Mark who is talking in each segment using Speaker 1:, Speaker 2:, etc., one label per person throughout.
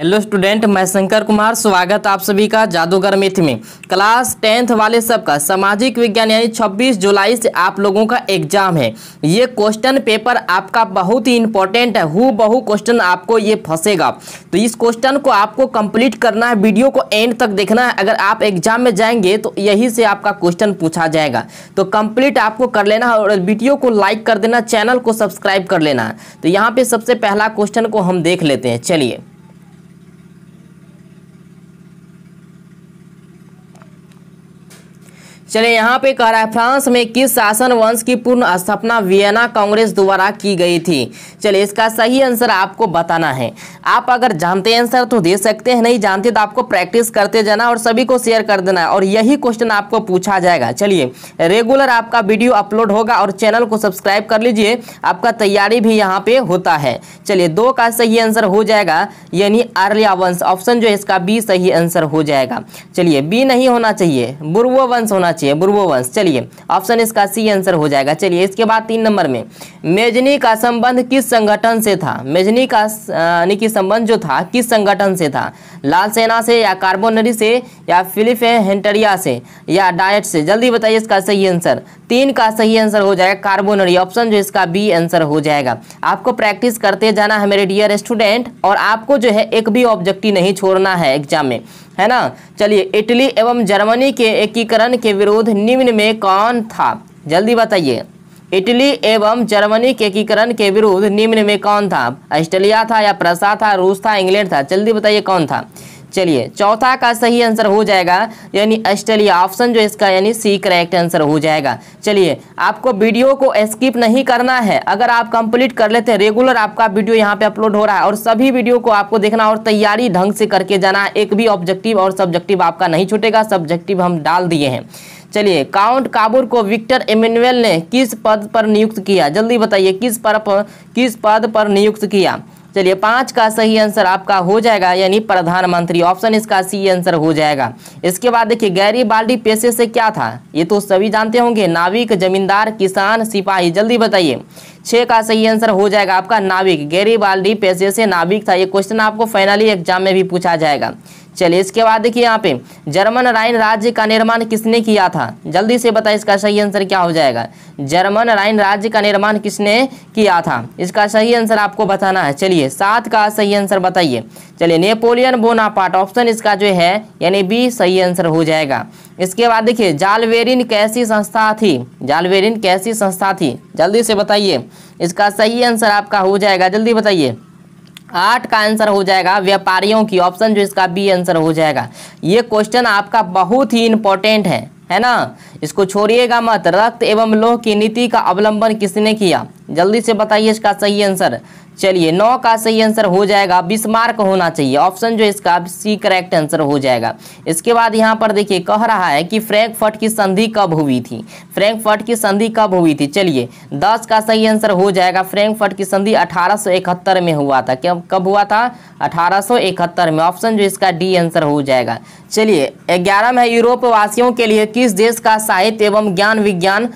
Speaker 1: hello student मैं शंकर कुमार स्वागत आप सभी का जादूगर मिथ में क्लास टेंथ वाले सबका सामाजिक विज्ञान यानी 26 जुलाई से आप लोगों का एग्जाम है ये क्वेश्चन पेपर आपका बहुत ही इंपॉर्टेंट है हु बहु क्वेश्चन आपको ये फंसेगा तो इस क्वेश्चन को आपको कंप्लीट करना है वीडियो को एंड तक देखना है अगर आप एग्जाम में जाएंगे तो यही से आपका क्वेश्चन पूछा जाएगा तो कंप्लीट आपको कर लेना है और वीडियो को लाइक कर देना चैनल को सब्सक्राइब कर लेना है तो यहाँ पे सबसे पहला क्वेश्चन को हम देख लेते हैं चलिए चले यहाँ पे कह रहा है फ्रांस में किस शासन वंश की पूर्ण स्थापना वियना कांग्रेस द्वारा की गई थी चलिए इसका सही आंसर आपको बताना है आप अगर जानते हैं आंसर तो दे सकते हैं नहीं जानते तो आपको प्रैक्टिस करते जाना और सभी को शेयर कर देना और यही क्वेश्चन आपको पूछा जाएगा चलिए रेगुलर आपका वीडियो अपलोड होगा और चैनल को सब्सक्राइब कर लीजिए आपका तैयारी भी यहाँ पे होता है चलिए दो का सही आंसर हो जाएगा यानी आर्या वंश ऑप्शन जो है इसका बी सही आंसर हो जाएगा चलिए बी नहीं होना चाहिए बुर्व वंश होना चाहिए चाहिए बुर्बो वंश चलिए ऑप्शन इसका सी आंसर हो जाएगा चलिए इसके बाद तीन नंबर में मेजनी का संबंध किस संगठन से था मेजनी का यानी कि संबंध जो था किस संगठन से था लाल सेना से या कार्बोनरी से या फिलिप हेंटरिया से या डायट से जल्दी बताइए इसका सही आंसर तीन का सही आंसर हो जाएगा कार्बोनरी ऑप्शन जो इसका बी आंसर हो जाएगा आपको प्रैक्टिस करते जाना है मेरे डियर स्टूडेंट और आपको जो है एक भी ऑब्जेक्टिव नहीं छोड़ना है एग्जाम में है ना चलिए इटली एवं जर्मनी के एकीकरण के विरोध निम्न में कौन था जल्दी बताइए इटली एवं जर्मनी के एकीकरण के विरुद्ध निम्न में कौन था ऑस्ट्रेलिया था या प्रसा था रूस था इंग्लैंड था जल्दी बताइए कौन था चलिए चौथा का सही आंसर हो जाएगा यानी ऑस्ट्रेलिया ऑप्शन जो इसका यानी सी करेक्ट आंसर हो जाएगा चलिए आपको वीडियो को स्किप नहीं करना है अगर आप कंप्लीट कर लेते हैं रेगुलर आपका वीडियो यहाँ पे अपलोड हो रहा है और सभी वीडियो को आपको देखना और तैयारी ढंग से करके जाना एक भी ऑब्जेक्टिव और सब्जेक्टिव आपका नहीं छूटेगा सब्जेक्टिव हम डाल दिए हैं चलिए काउंट काबूर को विक्टर इमेनुअल ने किस पद पर नियुक्त किया जल्दी बताइए किस पद पर किस पद पर नियुक्त किया चलिए पांच का सही आंसर आपका हो जाएगा यानी प्रधानमंत्री ऑप्शन इसका सी आंसर हो जाएगा इसके बाद देखिए गैरी बाल्टी पेशे से क्या था ये तो सभी जानते होंगे नाविक जमींदार किसान सिपाही जल्दी बताइए छः का सही आंसर हो जाएगा आपका नाविक गैरी बाल्टी पेशे से नाविक था ये क्वेश्चन आपको फाइनली एग्जाम में भी पूछा जाएगा चलिए इसके बाद देखिए यहाँ पे जर्मन राइन राज्य का निर्माण किसने किया था जल्दी से बताइए इसका सही आंसर क्या हो जाएगा जर्मन राइन राज्य का निर्माण किसने किया था इसका सही आंसर आपको बताना है चलिए सात का सही आंसर बताइए चलिए नेपोलियन बोनापार्ट ऑप्शन इसका जो है यानी बी सही आंसर हो जाएगा इसके बाद देखिए जालवेरिन कैसी संस्था थी जालवेरिन कैसी संस्था थी जल्दी से बताइए इसका सही आंसर आपका हो जाएगा जल्दी बताइए आठ का आंसर हो जाएगा व्यापारियों की ऑप्शन जो इसका बी आंसर हो जाएगा ये क्वेश्चन आपका बहुत ही इंपॉर्टेंट है है ना इसको छोड़िएगा मत रक्त एवं लोह की नीति का अवलंबन किसने किया जल्दी से बताइए इसका सही आंसर चलिए नौ का सही आंसर हो जाएगा बिस्मार्क होना चाहिए ऑप्शन जो इसका सी करेक्ट आंसर हो जाएगा इसके बाद यहाँ पर देखिए कह रहा है कि फ्रैंकफर्ट की संधि कब हुई थी फ्रैंकफर्ट की संधि कब हुई थी चलिए दस का सही आंसर हो जाएगा फ्रैंकफर्ट की संधि अठारह में हुआ था क्या कब हुआ था अठारह में ऑप्शन जो इसका डी आंसर हो जाएगा चलिए ग्यारह में यूरोप वासियों के लिए किस देश का साहित्य एवं ज्ञान विज्ञान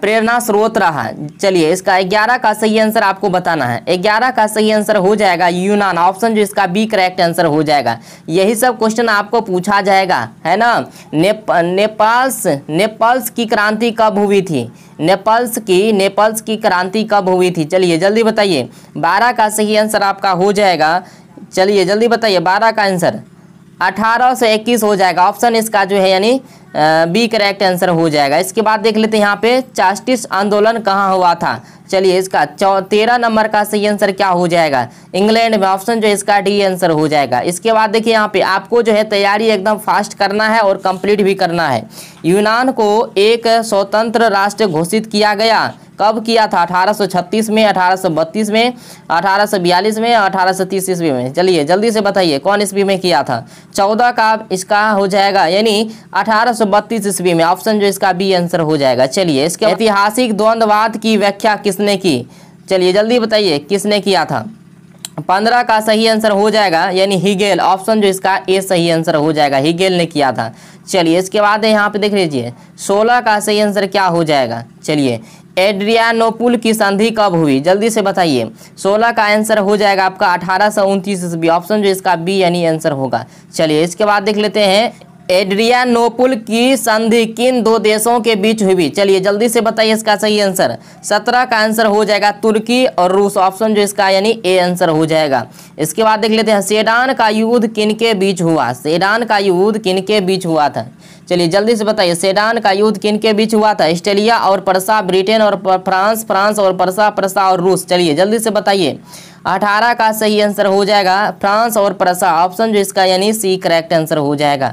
Speaker 1: प्रेरणा स्रोत रहा चलिए इसका ग्यारह का सही आंसर आपको बताना है ग्यारह अठारह का सही आंसर हो जाएगा यूनान ऑप्शन जो इसका बी करेक्ट आंसर हो जाएगा यही सब क्वेश्चन आपको पूछा जाएगा है ना नेप, नेपाल्स नेपाल्स की क्रांति कब हुई थी नेपाल्स की नेपाल्स की क्रांति कब हुई थी चलिए जल्दी बताइए बारह का सही आंसर आपका हो जाएगा चलिए जल्दी बताइए बारह का आंसर अठारह से इक्कीस हो जाएगा ऑप्शन इसका जो है यानी बी करेक्ट आंसर हो जाएगा इसके बाद देख लेते हैं यहाँ पे चास्टिस आंदोलन कहाँ हुआ था चलिए इसका तेरह नंबर का सही आंसर क्या हो जाएगा इंग्लैंड में ऑप्शन जो इसका डी आंसर हो जाएगा इसके बाद देखिए यहाँ पे आपको जो है तैयारी एकदम फास्ट करना है और कंप्लीट भी करना है यूनान को एक स्वतंत्र राष्ट्र घोषित किया गया कब किया था 1836 में 1832 में 1842 में अठारह सौ तीस ईस्वी में चलिए जल्दी से बताइए कौन ईस्वी में किया था 14 का इसका हो जाएगा यानी अठारह ईस्वी में ऑप्शन जो इसका बी आंसर हो जाएगा चलिए इसके ऐतिहासिक द्वंद्ववाद की व्याख्या किसने की चलिए जल्दी बताइए किसने किया था पंद्रह का सही आंसर हो जाएगा यानी हिगेल ऑप्शन जो इसका ए सही आंसर हो जाएगा हिगेल ने किया था चलिए इसके बाद यहाँ पे देख लीजिए सोलह का सही आंसर क्या हो जाएगा चलिए एड्रियानोपुल की संधि कब हुई जल्दी से बताइए 16 का आंसर हो जाएगा आपका अठारह सौ ईस्वी ऑप्शन जो इसका बी यानी आंसर होगा चलिए इसके बाद देख लेते हैं एड्रियानोपुल की संधि किन दो देशों के बीच हुई चलिए जल्दी से बताइए इसका सही आंसर सत्रह का आंसर हो जाएगा तुर्की और रूस ऑप्शन जो इसका यानी ए आंसर हो जाएगा इसके बाद देख लेते हैं सेडान का युद्ध किन के बीच हुआ सेडान का युद्ध किन के बीच हुआ था चलिए जल्दी से बताइए सेडान का युद्ध किन के बीच हुआ था ऑस्ट्रेलिया और परसा ब्रिटेन और फ्रांस फ्रांस और परसा परसा और रूस चलिए जल्दी से बताइए अठारह का सही आंसर हो जाएगा फ्रांस और प्रसा ऑप्शन जो इसका यानी सी करेक्ट आंसर हो जाएगा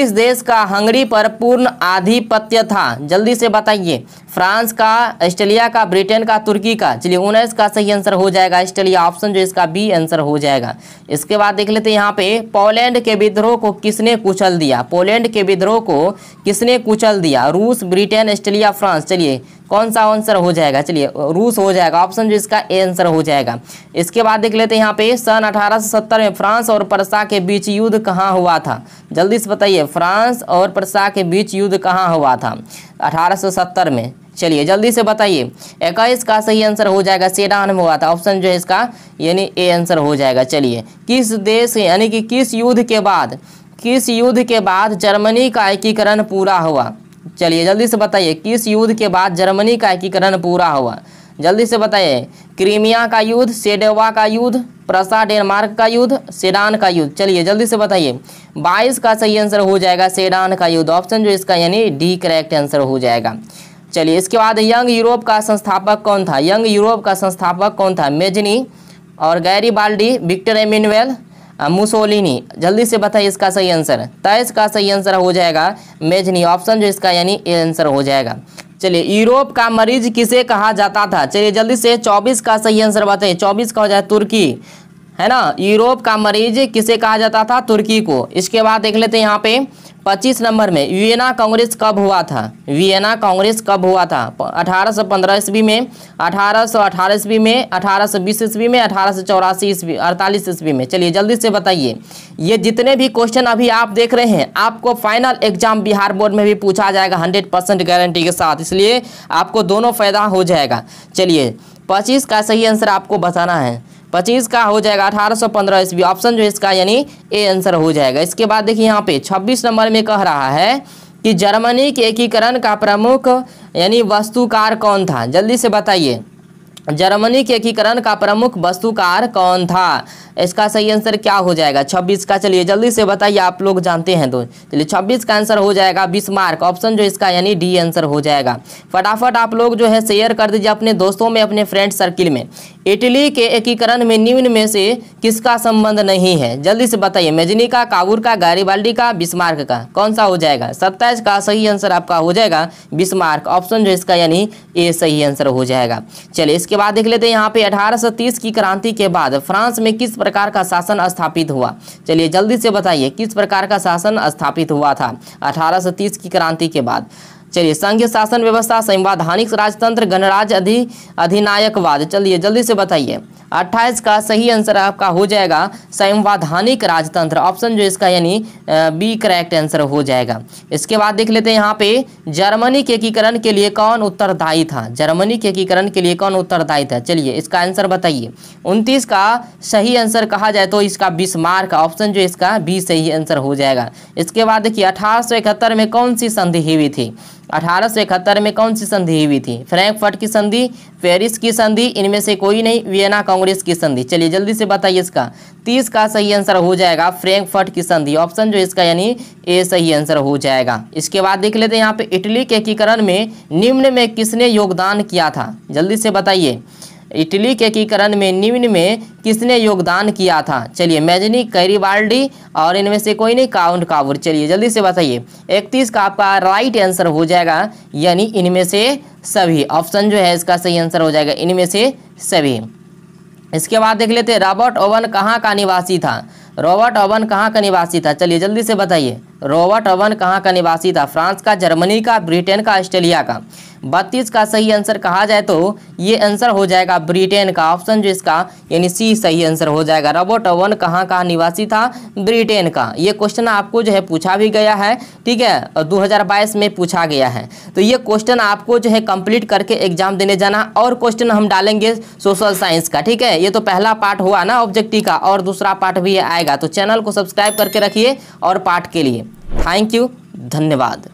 Speaker 1: इस देश का हंगरी पर पूर्ण आधिपत्य था जल्दी से बताइए फ्रांस का ऑस्ट्रेलिया का ब्रिटेन का तुर्की का चलिए उन्नीस का सही आंसर हो जाएगा ऑस्ट्रेलिया ऑप्शन जो इसका बी आंसर हो जाएगा इसके बाद देख लेते हैं यहाँ पे पोलैंड के विद्रोह को किसने कुचल दिया पोलैंड के विद्रोह को किसने कुचल दिया रूस ब्रिटेन ऑस्ट्रेलिया फ्रांस चलिए कौन सा आंसर हो जाएगा चलिए रूस हो जाएगा ऑप्शन जो इसका ए आंसर हो जाएगा इसके बाद देख लेते हैं यहाँ पे सन सत्तर में फ्रांस और परसा के बीच युद्ध कहाँ हुआ था जल्दी से बताइए फ्रांस और परसा के बीच युद्ध कहाँ हुआ था सत्तर में चलिए जल्दी से बताइए इक्कीस का सही आंसर हो जाएगा सेडान में हुआ था ऑप्शन जो है इसका यानी ए आंसर हो जाएगा चलिए किस देश यानी कि किस युद्ध के बाद किस युद्ध के बाद जर्मनी का एकीकरण पूरा हुआ चलिए जल्दी से बताइए किस युद्ध के बाद जर्मनी का एकीकरण पूरा हुआ जल्दी से बताइए क्रीमिया का युद्ध सेडेवा का युद्ध प्रसा डेनमार्क का युद्ध सेडान का युद्ध चलिए जल्दी से बताइए 22 का सही आंसर हो जाएगा सेडान का युद्ध ऑप्शन जो इसका यानी डी करेक्ट आंसर हो जाएगा चलिए इसके बाद यंग यूरोप का संस्थापक कौन था यंग यूरोप का संस्थापक कौन था मेजनी और Garibaldi Victor Emmanuel Mussolini जल्दी से बताइए इसका सही आंसर तय इसका सही आंसर हो जाएगा मेजनी ऑप्शन जो इसका यानी ए आंसर हो जाएगा चलिए यूरोप का मरीज किसे कहा जाता था चलिए जल्दी से 24 का सही आंसर बताइए 24 का हो जाए तुर्की है ना यूरोप का मरीज किसे कहा जाता था तुर्की को इसके बाद देख लेते हैं यहाँ पे 25 नंबर में वियना कांग्रेस कब हुआ था वियना कांग्रेस कब हुआ था 1815 ईस्वी में 1818 ईस्वी में 1820 ईस्वी में अठारह सौ चौरासी ईस्वी अड़तालीस ईस्वी में चलिए जल्दी से बताइए ये जितने भी क्वेश्चन अभी आप देख रहे हैं आपको फाइनल एग्जाम बिहार बोर्ड में भी पूछा जाएगा हंड्रेड परसेंट गारंटी के साथ इसलिए आपको दोनों फायदा हो जाएगा चलिए पच्चीस का सही आंसर आपको बताना है पच्चीस का हो जाएगा अठारह सौ पंद्रह ईस्वी ऑप्शन जो इसका यानी ए आंसर हो जाएगा इसके बाद देखिए यहाँ पे छब्बीस नंबर में कह रहा है कि जर्मनी के एकीकरण का प्रमुख यानी वस्तुकार कौन था जल्दी से बताइए जर्मनी के एकीकरण का प्रमुख वस्तुकार कौन था इसका सही आंसर क्या हो जाएगा 26 का चलिए जल्दी से बताइए आप लोग जानते हैं तो चलिए 26 का आंसर हो जाएगा बीस मार्क ऑप्शन जो इसका यानी डी आंसर हो जाएगा फटाफट आप लोग जो है शेयर कर दीजिए अपने दोस्तों में अपने फ्रेंड सर्किल में इटली के एकीकरण में निम्न में से किसका संबंध नहीं है जल्दी से बताइए मेजनी का काबूर का गारीबाल्डी का बिस्मार्क का कौन सा हो जाएगा सत्ताईस का सही आंसर आपका हो जाएगा बिस्मार्क ऑप्शन जो इसका यानी ए सही आंसर हो जाएगा चलिए इसके बाद देख लेते हैं यहाँ पे 1830 की क्रांति के बाद फ्रांस में किस प्रकार का शासन स्थापित हुआ चलिए जल्दी से बताइए किस प्रकार का शासन स्थापित हुआ था 1830 की क्रांति के बाद चलिए संघीय शासन व्यवस्था संवैधानिक राजतंत्र गणराज्य अधि अधिनायकवाद चलिए जल्दी से बताइए 28 का सही आंसर आपका हो जाएगा संवैधानिक राजतंत्र ऑप्शन जो इसका यानी बी करेक्ट आंसर हो जाएगा इसके बाद देख लेते हैं यहाँ पे जर्मनी के एकीकरण के लिए कौन उत्तरदायी था जर्मनी के एकीकरण के लिए कौन उत्तरदायी था चलिए इसका आंसर बताइए 29 का सही आंसर कहा जाए तो इसका बीस मार्क ऑप्शन जो इसका बी सही आंसर हो जाएगा इसके बाद देखिए अठारह में कौन सी संधि हुई थी अठारह में कौन सी संधि हुई थी फ्रैंकफर्ट की संधि पेरिस की संधि इनमें से कोई नहीं वियना कांग्रेस की संधि चलिए जल्दी से बताइए इसका तीस का सही आंसर हो जाएगा फ्रैंकफर्ट की संधि ऑप्शन जो इसका यानी ए सही आंसर हो जाएगा इसके बाद देख लेते हैं यहाँ पे इटली के एकीकरण में निम्न में किसने योगदान किया था जल्दी से बताइए इटली के एकीकरण में निम्न में किसने योगदान किया था चलिए मैजनी कैरीबाल्डी और इनमें से कोई नहीं काउंट कावर चलिए जल्दी से बताइए इकतीस का आपका राइट आंसर हो जाएगा यानी इनमें से सभी ऑप्शन जो है इसका सही आंसर हो जाएगा इनमें से सभी इसके बाद देख लेते रॉबर्ट ओवन कहाँ का निवासी था रॉबर्ट ओवन कहाँ का निवासी था चलिए जल्दी से बताइए रॉबर्ट ओवन कहाँ का निवासी था फ्रांस का जर्मनी का ब्रिटेन का ऑस्ट्रेलिया का बत्तीस का सही आंसर कहा जाए तो ये आंसर हो जाएगा ब्रिटेन का ऑप्शन जो इसका यानी सी सही आंसर हो जाएगा रॉबर्ट ओवन कहाँ का निवासी था ब्रिटेन का ये क्वेश्चन आपको जो है पूछा भी गया है ठीक है दो में पूछा गया है तो ये क्वेश्चन आपको जो है कंप्लीट करके एग्जाम देने जाना और क्वेश्चन हम डालेंगे सोशल साइंस का ठीक है ये तो पहला पार्ट हुआ ना ऑब्जेक्टिव का और दूसरा पार्ट भी आएगा तो चैनल को सब्सक्राइब करके रखिए और पार्ट के लिए थैंक यू धन्यवाद